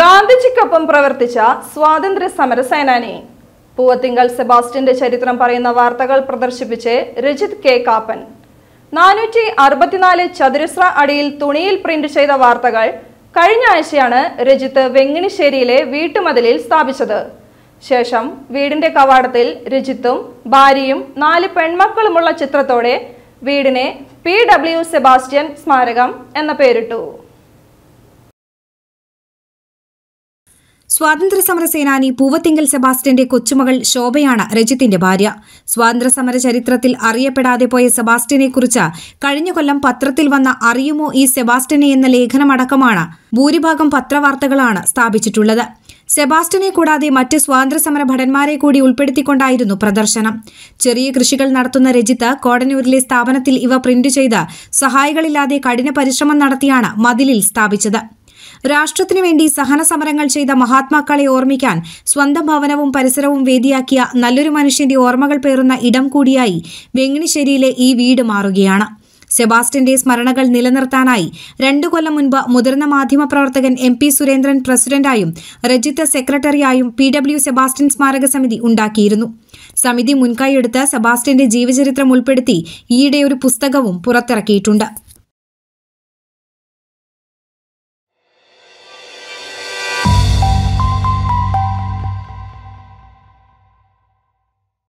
ഗാന്ധിജിക്കൊപ്പം പ്രവർത്തിച്ച സ്വാതന്ത്ര്യ സമര സേനാനി പൂവത്തിങ്കൽ സെബാസ്റ്റ്യന്റെ ചരിത്രം പറയുന്ന വാർത്തകൾ പ്രദർശിപ്പിച്ച് രജിത് കെ കാപ്പൻ നാനൂറ്റി അറുപത്തിനാല് ചതുരശ്ര അടിയിൽ തുണിയിൽ പ്രിന്റ് ചെയ്ത വാർത്തകൾ കഴിഞ്ഞ ആഴ്ചയാണ് രജിത്ത് വെങ്ങിനിശ്ശേരിയിലെ വീട്ടുമതിലിൽ സ്ഥാപിച്ചത് ശേഷം വീടിന്റെ കവാടത്തിൽ രജിത്തും ഭാര്യയും നാല് പെൺമക്കളുമുള്ള ചിത്രത്തോടെ വീടിനെ പി ഡബ്ല്യു സെബാസ്റ്റ്യൻ സ്മാരകം എന്ന പേരിട്ടു സ്വാതന്ത്ര്യ സമര സേനാനി പൂവത്തിങ്കൽ സെബാസ്റ്റ്യന്റെ കൊച്ചുമകൾ ശോഭയാണ് രജിത്തിന്റെ ഭാര്യ സ്വാതന്ത്ര്യ സമര ചരിത്രത്തിൽ അറിയപ്പെടാതെ പോയ സെബാസ്റ്റ്യനെക്കുറിച്ച് കഴിഞ്ഞ കൊല്ലം പത്രത്തിൽ വന്ന അറിയുമോ ഈ സെബാസ്റ്റ്യനെ എന്ന ലേഖനമടക്കമാണ് ഭൂരിഭാഗം പത്രവാർത്തകളാണ് സ്ഥാപിച്ചിട്ടുള്ളത് സെബാസ്റ്റ്യനെ കൂടാതെ മറ്റ് സ്വാതന്ത്ര്യ സമര ഭടന്മാരെ കൂടി ഉൾപ്പെടുത്തിക്കൊണ്ടായിരുന്നു പ്രദർശനം ചെറിയ കൃഷികൾ നടത്തുന്ന രജിത്ത് കോടനൂരിലെ സ്ഥാപനത്തിൽ ഇവ പ്രിന്റ് ചെയ്ത് സഹായികളില്ലാതെ കഠിന പരിശ്രമം നടത്തിയാണ് മതിലിൽ സ്ഥാപിച്ചത് രാഷ്ട്രത്തിനു വേണ്ടി സഹന സമരങ്ങൾ ചെയ്ത മഹാത്മാക്കളെ ഓർമ്മിക്കാൻ സ്വന്തം ഭവനവും പരിസരവും വേദിയാക്കിയ നല്ലൊരു മനുഷ്യന്റെ ഓർമ്മകൾ പേറുന്ന ഇടം കൂടിയായി വെങ്ങിണിശ്ശേരിയിലെ ഈ വീട് മാറുകയാണ് സെബാസ്റ്റിന്റെ സ്മരണകൾ നിലനിർത്താനായി രണ്ടു കൊല്ലം മുൻപ് മുതിർന്ന മാധ്യമപ്രവർത്തകൻ എം പി സുരേന്ദ്രൻ പ്രസിഡന്റായും രജിത്ത് സെക്രട്ടറിയായും പി ഡബ്ല്യു സെബാസ്റ്റ്യൻ സ്മാരക സമിതി ഉണ്ടാക്കിയിരുന്നു സമിതി മുൻകൈയെടുത്ത് സെബാസ്റ്റിന്റെ ജീവചരിത്രം ഉൾപ്പെടുത്തി ഈയിടെ ഒരു പുസ്തകവും പുറത്തിറക്കിയിട്ടുണ്ട്